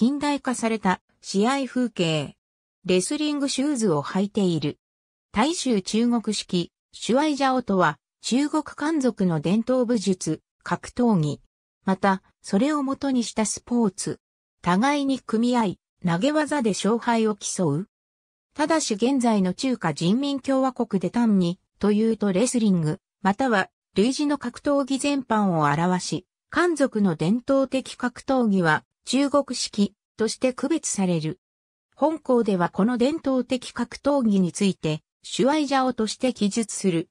近代化された試合風景。レスリングシューズを履いている。大衆中国式、シュアイジャオとは、中国漢族の伝統武術、格闘技。また、それをもとにしたスポーツ。互いに組み合い、投げ技で勝敗を競う。ただし現在の中華人民共和国で単に、というとレスリング、または類似の格闘技全般を表し、漢族の伝統的格闘技は、中国式として区別される。本校ではこの伝統的格闘技について、シュワイジャオとして記述する。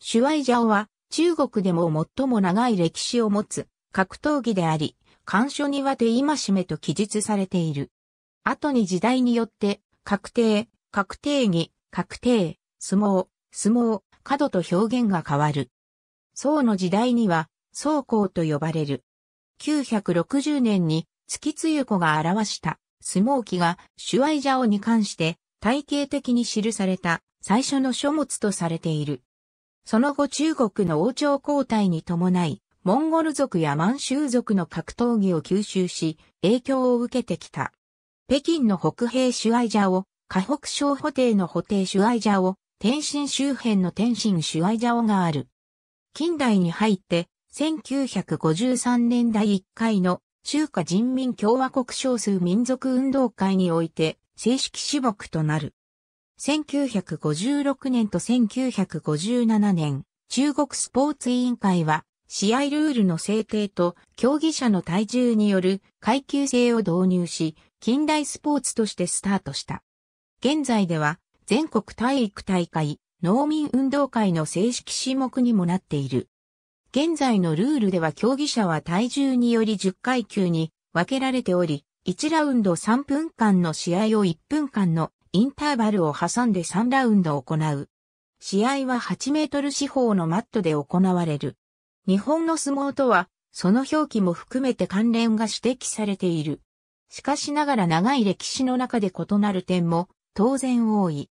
シュワイジャオは中国でも最も長い歴史を持つ格闘技であり、干渉には手今しめと記述されている。後に時代によって、確定、確定技、確定、相撲、相撲、角と表現が変わる。宋の時代には、宋公と呼ばれる。960年に月ゆ子が表した相撲記がシュワイジャオに関して体系的に記された最初の書物とされている。その後中国の王朝交代に伴い、モンゴル族や満州族の格闘技を吸収し、影響を受けてきた。北京の北平シュワイジャオ、河北省補定の補定シュワイジャオ、天津周辺の天津シュワイジャオがある。近代に入って、1953年第1回の中華人民共和国少数民族運動会において正式種目となる。1956年と1957年、中国スポーツ委員会は試合ルールの制定と競技者の体重による階級制を導入し、近代スポーツとしてスタートした。現在では全国体育大会、農民運動会の正式種目にもなっている。現在のルールでは競技者は体重により10階級に分けられており、1ラウンド3分間の試合を1分間のインターバルを挟んで3ラウンドを行う。試合は8メートル四方のマットで行われる。日本の相撲とは、その表記も含めて関連が指摘されている。しかしながら長い歴史の中で異なる点も当然多い。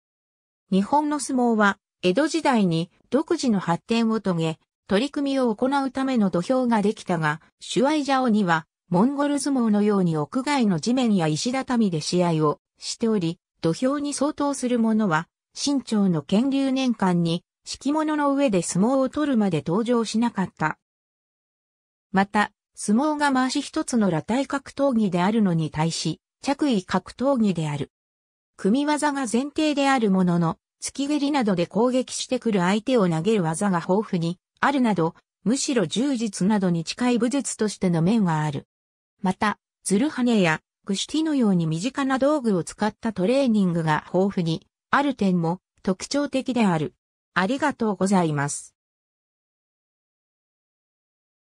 日本の相撲は、江戸時代に独自の発展を遂げ、取り組みを行うための土俵ができたが、シュワイジャオには、モンゴル相撲のように屋外の地面や石畳で試合をしており、土俵に相当するものは、新朝の建立年間に、敷物の上で相撲を取るまで登場しなかった。また、相撲が回し一つの裸体格闘技であるのに対し、着衣格闘技である。組技が前提であるものの、突き蹴りなどで攻撃してくる相手を投げる技が豊富にあるなど、むしろ柔術などに近い武術としての面はある。また、ズルハネやグシティのように身近な道具を使ったトレーニングが豊富にある点も特徴的である。ありがとうございます。